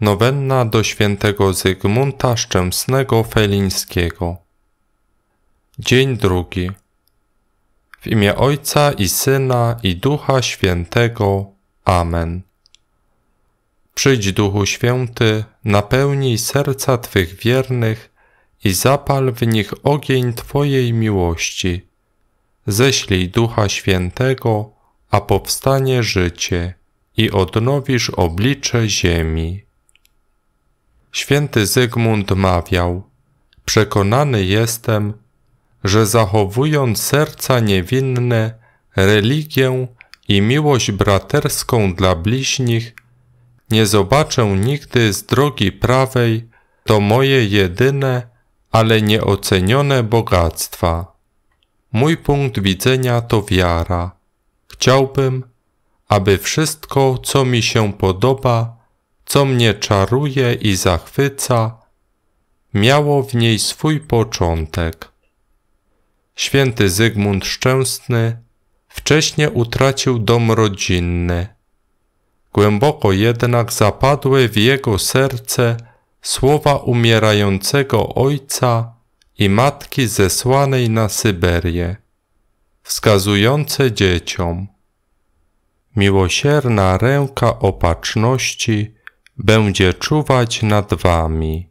Nowenna do świętego Zygmunta Szczęsnego Felińskiego. Dzień drugi. W imię Ojca i Syna i Ducha Świętego. Amen. Przyjdź Duchu Święty, napełnij serca Twych wiernych i zapal w nich ogień Twojej miłości. Ześlij Ducha Świętego, a powstanie życie i odnowisz oblicze ziemi. Święty Zygmunt mawiał: Przekonany jestem, że zachowując serca niewinne, religię i miłość braterską dla bliźnich, nie zobaczę nigdy z drogi prawej to moje jedyne, ale nieocenione bogactwa. Mój punkt widzenia to wiara. Chciałbym, aby wszystko, co mi się podoba, co mnie czaruje i zachwyca, miało w niej swój początek. Święty Zygmunt Szczęsny wcześnie utracił dom rodzinny. Głęboko jednak zapadły w jego serce słowa umierającego ojca i matki zesłanej na Syberię, wskazujące dzieciom. Miłosierna ręka opatrzności będzie czuwać nad wami.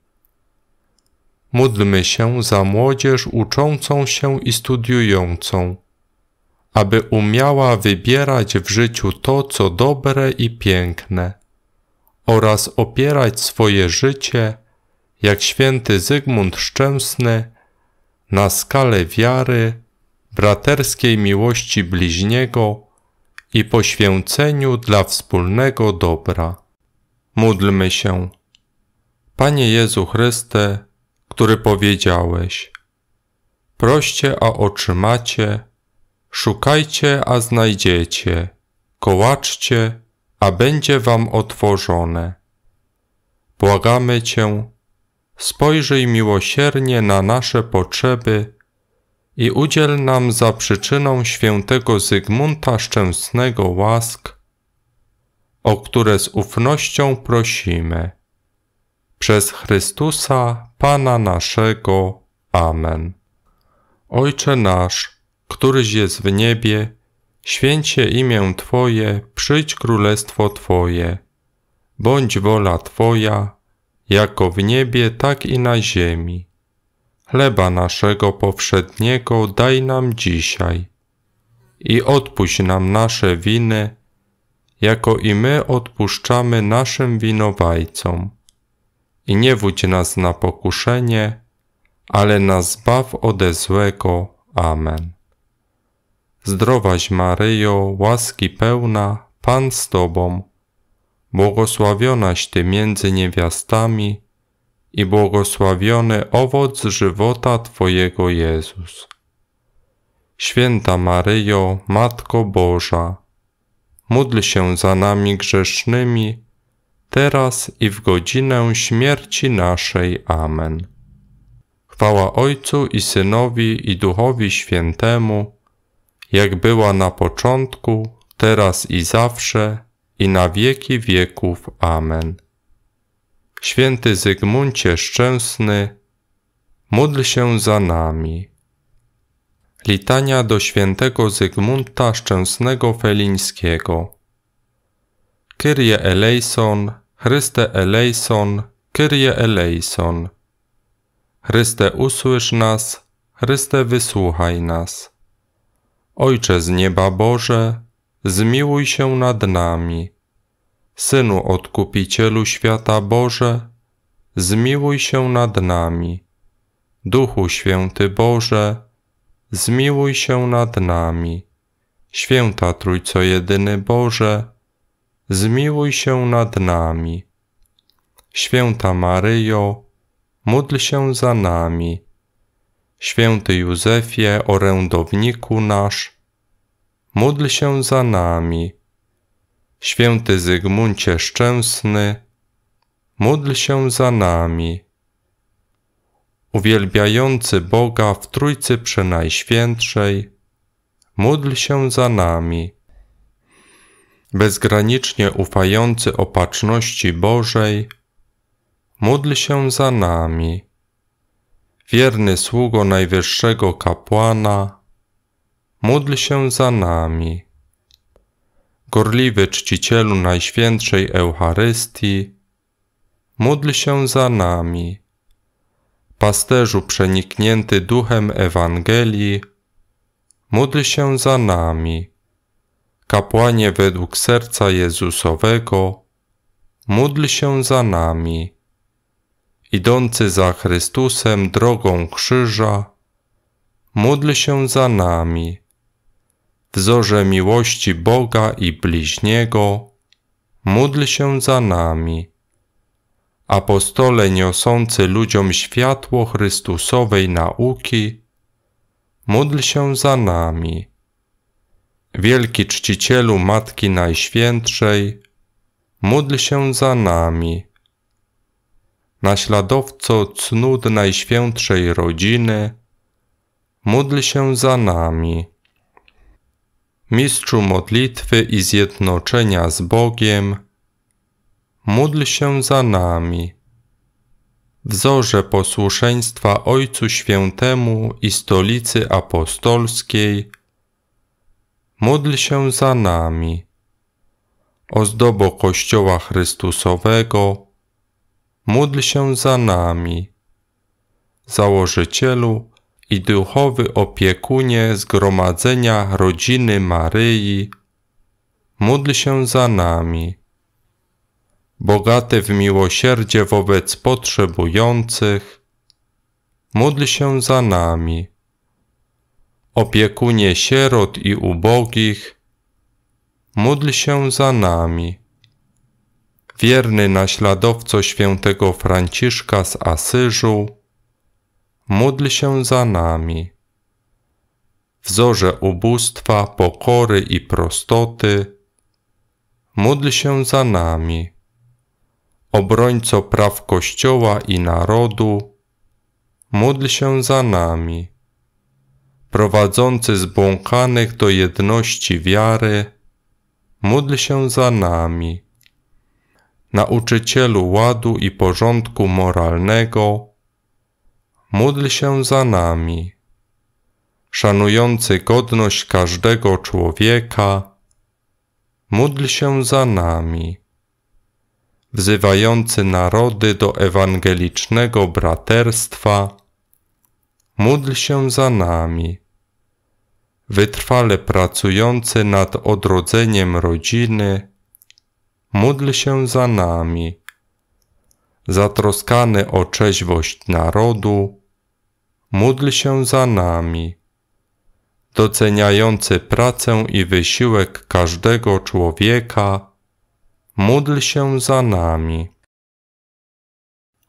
Módlmy się za młodzież uczącą się i studiującą, aby umiała wybierać w życiu to, co dobre i piękne, oraz opierać swoje życie, jak święty Zygmunt Szczęsny, na skale wiary, braterskiej miłości bliźniego i poświęceniu dla wspólnego dobra. Módlmy się. Panie Jezu Chryste, który powiedziałeś: Proście, a otrzymacie, szukajcie, a znajdziecie, kołaczcie, a będzie wam otworzone. Błagamy Cię, spojrzyj miłosiernie na nasze potrzeby i udziel nam za przyczyną świętego Zygmunta Szczęsnego łask, o które z ufnością prosimy. Przez Chrystusa, Pana naszego. Amen. Ojcze nasz, któryś jest w niebie, święcie imię Twoje, przyjdź królestwo Twoje. Bądź wola Twoja, jako w niebie, tak i na ziemi. Chleba naszego powszedniego daj nam dzisiaj i odpuść nam nasze winy, jako i my odpuszczamy naszym winowajcom. I nie wódź nas na pokuszenie, ale nas zbaw ode złego. Amen. Zdrowaś Maryjo, łaski pełna, Pan z Tobą, błogosławionaś Ty między niewiastami i błogosławiony owoc żywota Twojego Jezus. Święta Maryjo, Matko Boża, módl się za nami grzesznymi, teraz i w godzinę śmierci naszej. Amen. Chwała Ojcu i Synowi i Duchowi Świętemu, jak była na początku, teraz i zawsze, i na wieki wieków. Amen. Święty Zygmuncie Szczęsny, módl się za nami. Litania do świętego Zygmunta Szczęsnego Felińskiego. Kyrie eleison, Chryste eleison, Kyrie eleison. Chryste usłysz nas, Chryste wysłuchaj nas. Ojcze z nieba Boże, zmiłuj się nad nami. Synu Odkupicielu świata Boże, zmiłuj się nad nami. Duchu Święty Boże, zmiłuj się nad nami. Święta Trójco Jedyny Boże, zmiłuj się nad nami. Święta Maryjo, módl się za nami. Święty Józefie, orędowniku nasz, módl się za nami. Święty Zygmuncie Szczęsny, módl się za nami uwielbiający Boga w Trójcy Przenajświętszej, módl się za nami. Bezgranicznie ufający opatrzności Bożej, módl się za nami. Wierny sługo Najwyższego Kapłana, módl się za nami. Gorliwy czcicielu Najświętszej Eucharystii, módl się za nami pasterzu przeniknięty duchem Ewangelii, módl się za nami. Kapłanie według serca Jezusowego, módl się za nami. Idący za Chrystusem drogą krzyża, módl się za nami. Wzorze miłości Boga i bliźniego, módl się za nami apostole niosący ludziom światło Chrystusowej nauki, módl się za nami. Wielki czcicielu Matki Najświętszej, módl się za nami. Naśladowco cnót Najświętszej Rodziny, módl się za nami. Mistrzu modlitwy i zjednoczenia z Bogiem, módl się za nami. Wzorze posłuszeństwa Ojcu Świętemu i Stolicy Apostolskiej, módl się za nami. Ozdobo Kościoła Chrystusowego, módl się za nami. Założycielu i duchowy opiekunie Zgromadzenia Rodziny Maryi, módl się za nami bogaty w miłosierdzie wobec potrzebujących, módl się za nami. Opiekunie sierot i ubogich, módl się za nami. Wierny naśladowco świętego Franciszka z Asyżu, módl się za nami. Wzorze ubóstwa, pokory i prostoty, módl się za nami obrońco praw Kościoła i narodu, módl się za nami. Prowadzący zbłąkanych do jedności wiary, módl się za nami. Nauczycielu ładu i porządku moralnego, módl się za nami. Szanujący godność każdego człowieka, módl się za nami wzywający narody do ewangelicznego braterstwa, módl się za nami. Wytrwale pracujący nad odrodzeniem rodziny, módl się za nami. Zatroskany o trzeźwość narodu, módl się za nami. Doceniający pracę i wysiłek każdego człowieka, módl się za nami.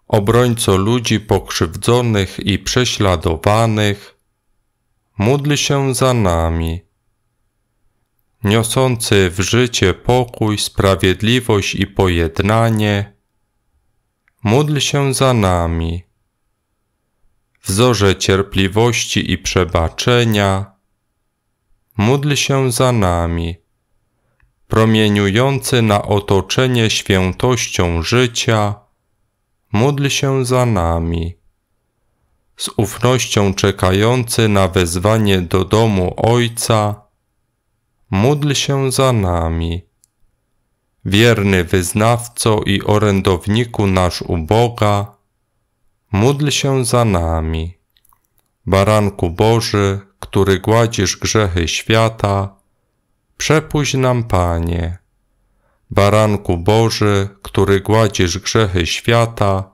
Obrońco ludzi pokrzywdzonych i prześladowanych, módl się za nami. Niosący w życie pokój, sprawiedliwość i pojednanie, módl się za nami. Wzorze cierpliwości i przebaczenia, módl się za nami promieniujący na otoczenie świętością życia, módl się za nami. Z ufnością czekający na wezwanie do domu Ojca, módl się za nami. Wierny wyznawco i orędowniku nasz u Boga, módl się za nami. Baranku Boży, który gładzisz grzechy świata, Przepuść nam, Panie. Baranku Boży, który gładzisz grzechy świata,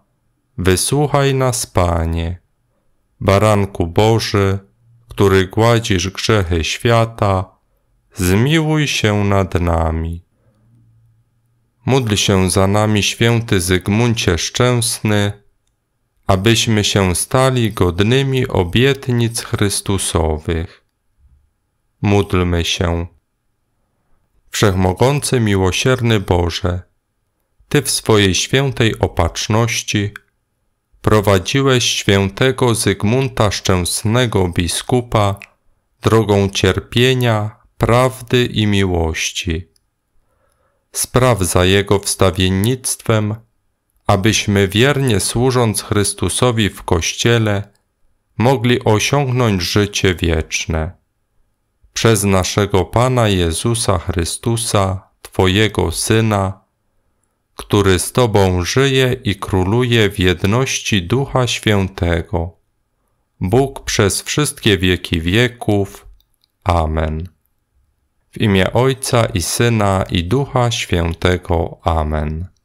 wysłuchaj nas, Panie. Baranku Boży, który gładzisz grzechy świata, zmiłuj się nad nami. Módl się za nami, święty Zygmuncie Szczęsny, abyśmy się stali godnymi obietnic Chrystusowych. Módlmy się. Wszechmogący, miłosierny Boże, Ty w swojej świętej opatrzności prowadziłeś świętego Zygmunta Szczęsnego biskupa drogą cierpienia, prawdy i miłości. Spraw za jego wstawiennictwem, abyśmy wiernie służąc Chrystusowi w Kościele mogli osiągnąć życie wieczne przez naszego Pana Jezusa Chrystusa, Twojego Syna, który z Tobą żyje i króluje w jedności Ducha Świętego. Bóg przez wszystkie wieki wieków. Amen. W imię Ojca i Syna i Ducha Świętego. Amen.